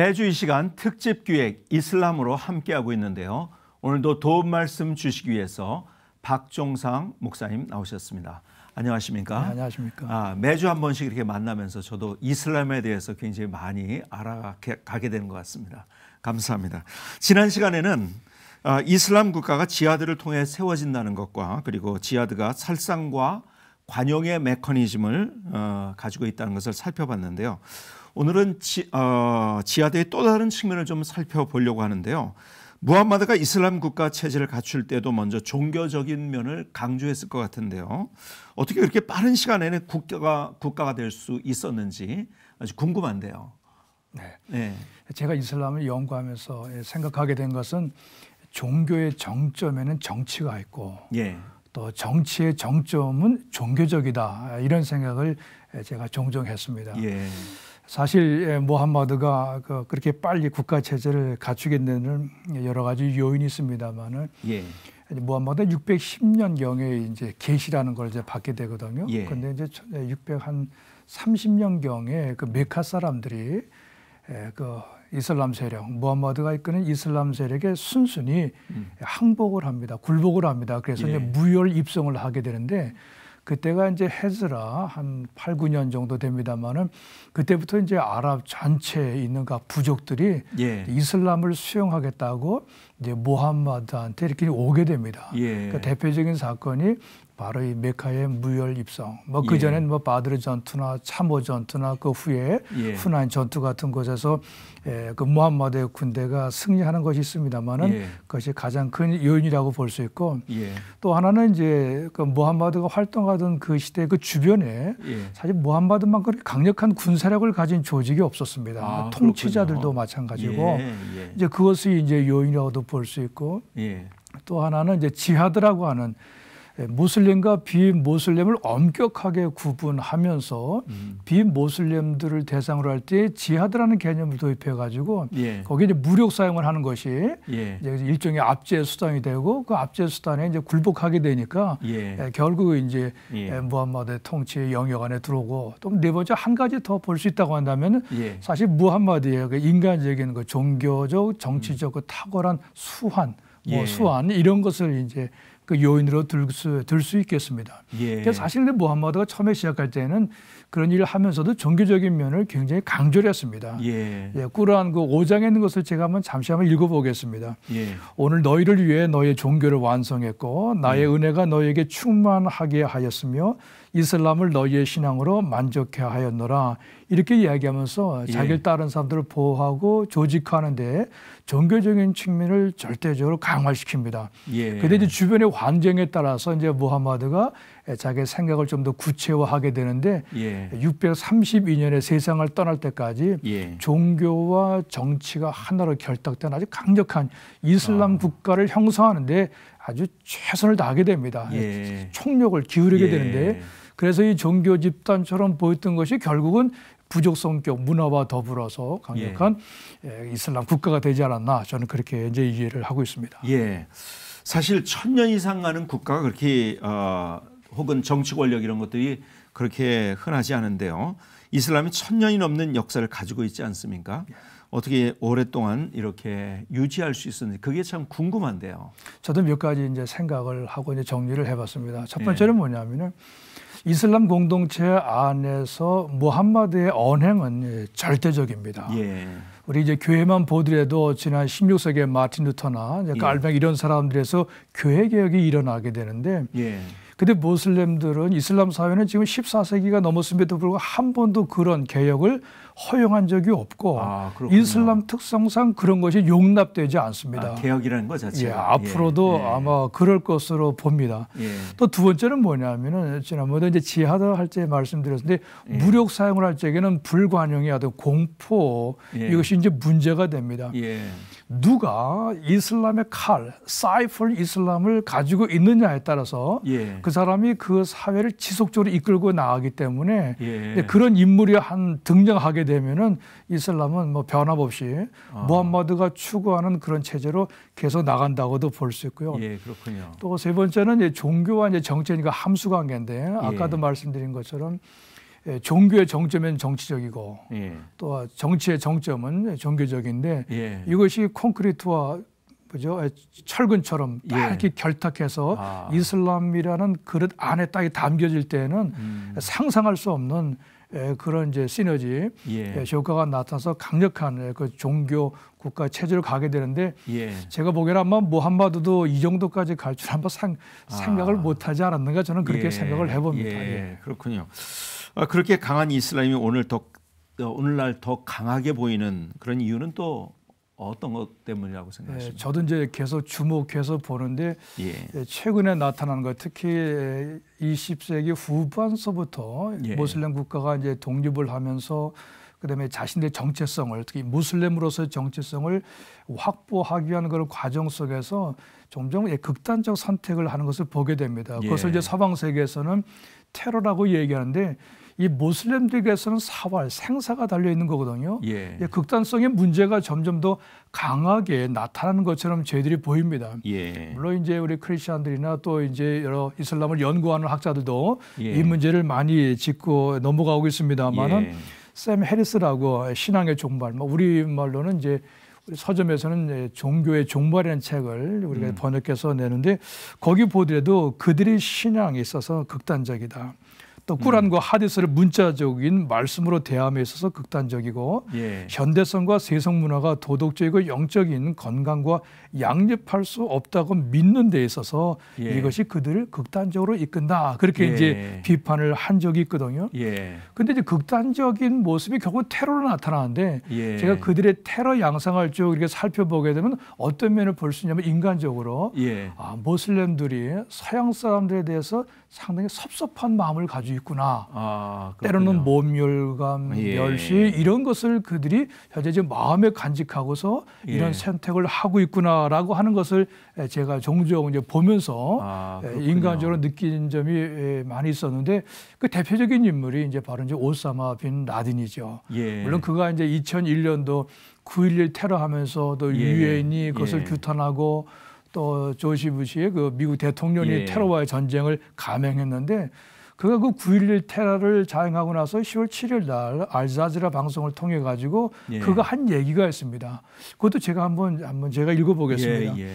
매주 이 시간 특집 기획 이슬람으로 함께하고 있는데요. 오늘도 도움 말씀 주시기 위해서 박종상 목사님 나오셨습니다. 안녕하십니까? 네, 안녕하십니까? 아, 매주 한 번씩 이렇게 만나면서 저도 이슬람에 대해서 굉장히 많이 알아가게 되는 것 같습니다. 감사합니다. 지난 시간에는 아, 이슬람 국가가 지하드를 통해 세워진다는 것과 그리고 지하드가 살상과 관용의 메커니즘을 어, 가지고 있다는 것을 살펴봤는데요. 오늘은 지, 어, 지하대의 또 다른 측면을 좀 살펴보려고 하는데요. 무함마드가 이슬람 국가 체제를 갖출 때도 먼저 종교적인 면을 강조했을 것 같은데요. 어떻게 그렇게 빠른 시간 에는 국가가 국가가 될 수 있었는지 아주 궁금한데요. 네. 네. 제가 이슬람을 연구하면서 생각하게 된 것은 종교의 정점에는 정치가 있고 예. 또 정치의 정점은 종교적이다 이런 생각을 제가 종종 했습니다. 예. 사실 모함마드가 예, 그 그렇게 빨리 국가 체제를 갖추게 되는 여러 가지 요인이 있습니다만은 예. 모함마드 610년 경에 이제 계시라는 걸 이제 받게 되거든요. 그런데 예. 이제 600한 예, 30년 경에 그 메카 사람들이 그 이슬람 세력 모함마드가 이끄는 이슬람 세력에 순순히 음. 항복을 합니다. 굴복을 합니다. 그래서 예. 이제 무혈 입성을 하게 되는데 그때가 이제 헤즈라 한 8, 9년 정도 됩니다만은 그때부터 이제 아랍 전체에 있는 그 부족들이 예. 이슬람을 수용하겠다고 이제 모함마드한테 이렇게 오게 됩니다. 예. 그러니까 대표적인 사건이 바로 이 메카의 무혈 입성. 뭐 그전에는뭐 그 예. 뭐 바드르 전투나 참호 전투나 그 후에 예. 후난 전투 같은 곳에서 예, 그 무함마드의 군대가 승리하는 것이 있습니다만은 예. 그것이 가장 큰 요인이라고 볼 수 있고 예. 또 하나는 이제 그 무함마드가 활동하던 그 시대 그 주변에 예. 사실 무함마드만 그렇게 강력한 군사력을 가진 조직이 없었습니다. 아, 통치자들도 그렇군요. 마찬가지고 이제 그것이 이제 요인이라고도 볼 수 있고 또 하나는 이제 지하드라고 하는 모슬림과 비모슬렘을 엄격하게 구분하면서 음. 비모슬렘들을 대상으로 할 때 지하드라는 개념을 도입해 가지고 예. 거기에 이제 무력 사용을 하는 것이 예. 이제 일종의 압제 수단이 되고 그 압제 수단에 이제 굴복하게 되니까 예. 예 결국 이제 예. 예, 무함마드의 통치의 영역 안에 들어오고 또 네 번째 한 가지 더 볼 수 있다고 한다면 사실 무함마드의 그 인간적인 그 종교적 정치적 음. 그 탁월한 수환 뭐 수환 이런 것을 이제 그 요인으로 들수 들 수 있겠습니다. 예. 사실 모함마드가 처음에 시작할 때는 그런 일을 하면서도 종교적인 면을 굉장히 강조를 했습니다. 예. 예, 꾸란 그 5장에 있는 것을 제가 한번 잠시 한번 읽어보겠습니다. 예. 오늘 너희를 위해 너의 종교를 완성했고 나의 음. 은혜가 너에게 충만하게 하였으며 이슬람을 너희의 신앙으로 만족해 하였노라 이렇게 이야기하면서 자기를 예. 따른 사람들을 보호하고 조직하는데 종교적인 측면을 절대적으로 강화시킵니다. 예. 런데 이제 주변의 환경에 따라서 이제 무하마드가 자기 생각을 좀 더 구체화하게 되는데 예. 632년에 세상을 떠날 때까지 예. 종교와 정치가 하나로 결탁된 아주 강력한 이슬람 아. 국가를 형성하는데 아주 최선을 다하게 됩니다. 예. 총력을 기울이게 예. 되는데 그래서 이 종교 집단처럼 보였던 것이 결국은 부족 성격 문화와 더불어서 강력한 예. 이슬람 국가가 되지 않았나 저는 그렇게 이제 이해를 하고 있습니다. 예. 사실 천년 이상 가는 국가가 그렇게 어, 혹은 정치 권력 이런 것들이 그렇게 흔하지 않은데요. 이슬람이 천년이 넘는 역사를 가지고 있지 않습니까? 예. 어떻게 오랫동안 이렇게 유지할 수 있었는지 그게 참 궁금한데요. 저도 몇 가지 이제 생각을 하고 이제 정리를 해봤습니다. 첫 예. 번째는 예. 뭐냐면은 이슬람 공동체 안에서 무함마드의 언행은 예, 절대적입니다. 예. 우리 이제 교회만 보더라도 지난 1 6세기 마틴 루터나 이제 깔뱅 예. 이런 사람들에서 교회 개혁이 일어나게 되는데 예. 근데 모슬렘들은 이슬람 사회는 지금 14세기가 넘었음에도 불구하고 한 번도 그런 개혁을 허용한 적이 없고 아, 이슬람 특성상 그런 것이 용납되지 않습니다. 아, 개혁이라는 거 자체. 예, 앞으로도 예, 예. 아마 그럴 것으로 봅니다. 예. 또두 번째는 뭐냐면은 지난번에 이제 지하드 할 때 말씀드렸는데 예. 무력 사용을 할 적에는 불관용이 하든 공포 예. 이것이 이제 문제가 됩니다. 누가 이슬람의 칼, 사이플 이슬람을 가지고 있느냐에 따라서 예. 그 사람이 그 사회를 지속적으로 이끌고 나가기 때문에 예. 그런 인물이 한 등장하게 되면은 이슬람은 뭐 변함없이 아. 무함마드가 추구하는 그런 체제로 계속 나간다고도 볼 수 있고요. 예, 그렇군요. 또 세 번째는 이제 종교와 이제 정치니까 함수 관계인데 예. 아까도 말씀드린 것처럼 예, 종교의 정점은 정치적이고 예. 또 정치의 정점은 종교적인데 예. 이것이 콘크리트와 그죠 예, 철근처럼 예. 이렇게 결탁해서 아. 이슬람이라는 그릇 안에 딱이 담겨질 때에는 음. 상상할 수 없는 예, 그런 이제 시너지 예. 효과가 나타나서 강력한 그 종교 국가 체제로 가게 되는데 예. 제가 보기에는 아마 무함마드도 이 정도까지 갈 줄 한번 상, 아. 생각을 못하지 않았는가 저는 그렇게 예. 생각을 해봅니다. 예. 그렇군요. 아, 그렇게 강한 이슬람이 오늘 더 어, 오늘날 더 강하게 보이는 그런 이유는 또 어떤 것 때문이라고 네, 생각하십니까? 예, 저도 이제 계속 주목해서 보는데 예. 예 최근에 나타난 것 특히 20세기 후반서부터 예. 모슬렘 국가가 이제 독립을 하면서 그다음에 자신들의 정체성을 특히 무슬림으로서의 정체성을 확보하기 위한 그런 과정 속에서 종종 예, 극단적 선택을 하는 것을 보게 됩니다. 그것을 예. 이제 서방 세계에서는 테러라고 얘기하는데 이 모슬렘들에게서는 사활, 생사가 달려 있는 거거든요. 예. 예, 극단성의 문제가 점점 더 강하게 나타나는 것처럼 저희들이 보입니다. 예. 물론 이제 우리 크리스천들이나 또 이제 여러 이슬람을 연구하는 학자들도 예. 이 문제를 많이 짚고 넘어가고 있습니다만은 예. 샘 해리스라고 신앙의 종말뭐 우리 말로는 이제 우리 서점에서는 종교의 종말이라는 책을 우리가 음. 번역해서 내는데 거기 보더라도 그들의 신앙에 있어서 극단적이다. 또 꾸란과 음. 하디스를 문자적인 말씀으로 대함에 있어서 극단적이고 예. 현대성과 세성 문화가 도덕적이고 영적인 건강과 양립할 수 없다고 믿는 데 있어서 예. 이것이 그들을 극단적으로 이끈다 그렇게 예. 이제 비판을 한 적이 있거든요. 그런데 예. 이제 극단적인 모습이 결국 테러로 나타나는데 예. 제가 그들의 테러 양상을 쭉 이렇게 살펴보게 되면 어떤 면을 볼 수 있냐면 인간적으로 예. 아, 모슬렘들이 서양 사람들에 대해서 상당히 섭섭한 마음을 가지고 있구나. 아, 때로는 몸열감, 예. 멸시 이런 것을 그들이 현재 지금 마음에 간직하고서 예. 이런 선택을 하고 있구나라고 하는 것을 제가 종종 이제 보면서 아, 예, 인간적으로 느낀 점이 예, 많이 있었는데 그 대표적인 인물이 이제 바로 이제 오사마 빈 라딘이죠. 예. 물론 그가 이제 2001년도 9.11 테러하면서 또 예. 유엔이 그것을 규탄하고 또 조시 부시의 그 미국 대통령이 예. 테러와의 전쟁을 감행했는데 그가 그 9.11 테러를 자행하고 나서 10월 7일 날 알자지라 방송을 통해 가지고 예. 그가 한 얘기가 있습니다. 그것도 제가 한번 한번 제가 읽어보겠습니다. 예, 예.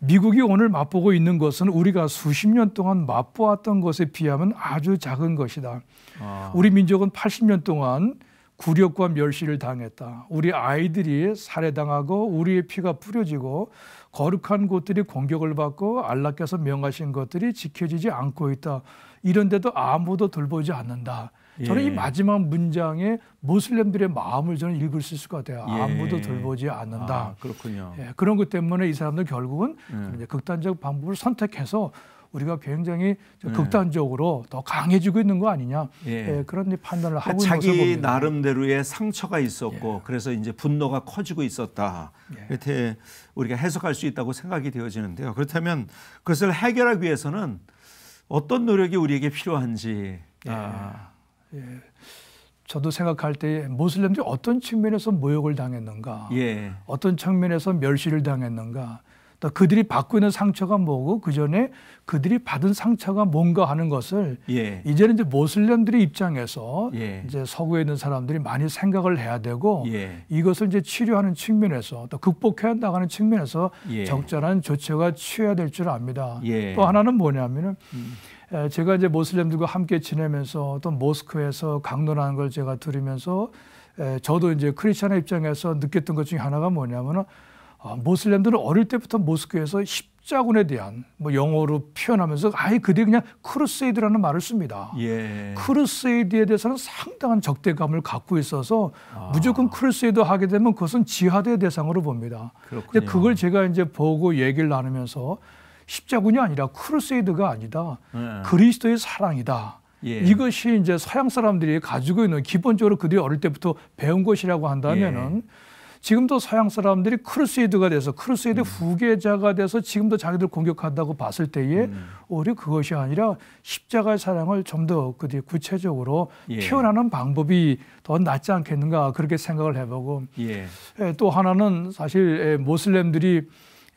미국이 오늘 맛보고 있는 것은 우리가 수십 년 동안 맛보았던 것에 비하면 아주 작은 것이다. 아. 우리 민족은 80년 동안 굴욕과 멸시를 당했다. 우리 아이들이 살해당하고 우리의 피가 뿌려지고 거룩한 곳들이 공격을 받고 안락께서 명하신 것들이 지켜지지 않고 있다. 이런데도 아무도 돌보지 않는다. 저는 이 예. 마지막 문장에 모슬렘들의 마음을 저는 읽을 수 있을 것 같아요. 예. 아무도 돌보지 않는다. 아, 그렇군요. 예, 그런 것 때문에 이 사람들 결국은 예. 극단적 방법을 선택해서 우리가 굉장히 네. 극단적으로 더 강해지고 있는 거 아니냐 예. 예, 그런 판단을 하고 그러니까 있는 자기 나름대로의 상처가 있었고 예. 그래서 이제 분노가 커지고 있었다 예. 이렇게 우리가 해석할 수 있다고 생각이 되어지는데요. 그렇다면 그것을 해결하기 위해서는 어떤 노력이 우리에게 필요한지. 예. 아. 예. 저도 생각할 때 모슬렘들이 어떤 측면에서 모욕을 당했는가, 예. 어떤 측면에서 멸시를 당했는가, 그들이 받고 있는 상처가 뭐고 그 전에 그들이 받은 상처가 뭔가 하는 것을 예. 이제는 이제 모슬렘들의 입장에서 예. 이제 서구에 있는 사람들이 많이 생각을 해야 되고 예. 이것을 이제 치료하는 측면에서 또 극복해 나가는 측면에서 예. 적절한 조치가 취해야 될 줄 압니다. 예. 또 하나는 뭐냐면은 음. 제가 이제 모슬렘들과 함께 지내면서 또 모스크에서 강론하는 걸 제가 들으면서 저도 이제 크리스천의 입장에서 느꼈던 것 중에 하나가 뭐냐면은 아, 모슬렘들은 어릴 때부터 모스크에서 십자군에 대한 뭐 영어로 표현하면서 아예 그대 그냥 크루세이드라는 말을 씁니다. 예. 크루세이드에 대해서는 상당한 적대감을 갖고 있어서 아. 무조건 크루세이드 하게 되면 그것은 지하대의 대상으로 봅니다. 그런데 그걸 제가 이제 보고 얘기를 나누면서 십자군이 아니라 크루세이드가 아니다. 예. 그리스도의 사랑이다. 예. 이것이 이제 서양 사람들이 가지고 있는 기본적으로 그들이 어릴 때부터 배운 것이라고 한다면은 예. 지금도 서양 사람들이 크루세이드가 돼서 크루세이드 음. 후계자가 돼서 지금도 자기들 공격한다고 봤을 때에 음. 오히려 그것이 아니라 십자가의 사랑을 좀더 그 구체적으로 예. 표현하는 방법이 더 낫지 않겠는가 그렇게 생각을 해보고 예. 예 또 하나는 사실 예, 모슬렘들이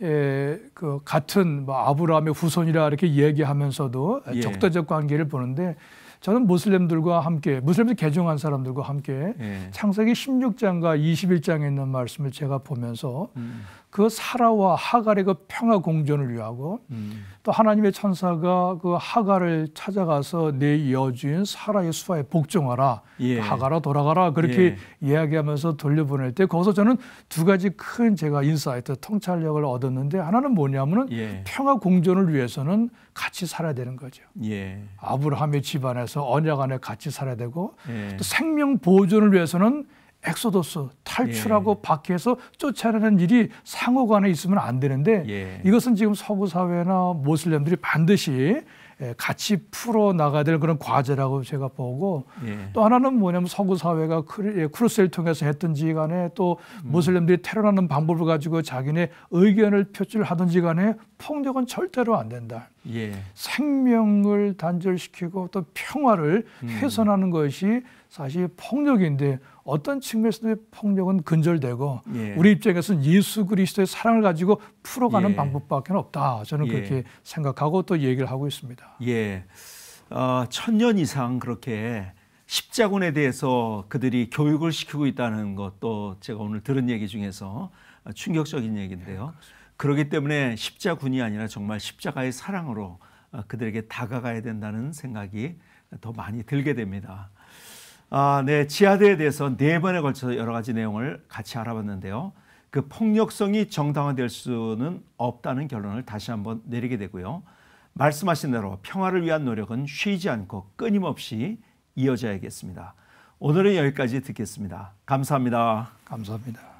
에, 예, 그 같은 뭐 아브라함의 후손이라 이렇게 얘기하면서도 적대적 관계를 보는데 저는 무슬림들과 함께 무슬림들 개종한 사람들과 함께 예. 창세기 16장과 21장에 있는 말씀을 제가 보면서 음. 그 사라와 하갈의 그 평화 공존을 위하고 음. 또 하나님의 천사가 그 하갈을 찾아가서 내 여주인 사라의 수하에 복종하라 예. 하갈아 돌아가라 그렇게 예. 이야기하면서 돌려보낼 때 거기서 저는 두 가지 큰 제가 인사이트 통찰력을 얻었는데 하나는 뭐냐면은 예. 평화 공존을 위해서는 같이 살아야 되는 거죠. 예. 아브라함의 집안에서 언약 안에 같이 살아야 되고 예. 또 생명 보존을 위해서는 엑소도스 탈출하고 예. 밖에서 쫓아내는 일이 상호간에 있으면 안 되는데 예. 이것은 지금 서구 사회나 모슬렘들이 반드시 예, 같이 풀어 나가야 될 그런 과제라고 제가 보고 예. 또 하나는 뭐냐면 서구 사회가 예, 크루스를 통해서 했던지 간에 또 음. 모슬렘들이 테러하는 방법을 가지고 자기네 의견을 표출하던지 간에 폭력은 절대로 안 된다. 예. 생명을 단절시키고 또 평화를 음. 훼손하는 것이 사실 폭력인데 어떤 측면에서도 폭력은 근절되고 예. 우리 입장에서는 예수 그리스도의 사랑을 가지고 풀어가는 예. 방법밖에 없다. 저는 예. 그렇게 예. 생각하고 또 얘기를 하고 있습니다. 예. 어, 천년 이상 그렇게 십자군에 대해서 그들이 교육을 시키고 있다는 것도 제가 오늘 들은 얘기 중에서 충격적인 얘기인데요. 네, 그렇기 때문에 십자군이 아니라 정말 십자가의 사랑으로 어, 그들에게 다가가야 된다는 생각이 더 많이 들게 됩니다. 아, 네, 지하대에 대해서 네 번에 걸쳐서 여러 가지 내용을 같이 알아봤는데요. 그 폭력성이 정당화될 수는 없다는 결론을 다시 한번 내리게 되고요. 말씀하신 대로 평화를 위한 노력은 쉬지 않고 끊임없이 이어져야겠습니다. 오늘은 여기까지 듣겠습니다. 감사합니다. 감사합니다.